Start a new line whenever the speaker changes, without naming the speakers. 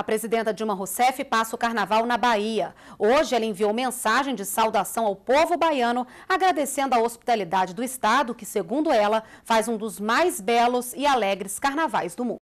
A presidenta Dilma Rousseff passa o carnaval na Bahia. Hoje ela enviou mensagem de saudação ao povo baiano, agradecendo a hospitalidade do estado, que, segundo ela, faz um dos mais belos e alegres carnavais do mundo.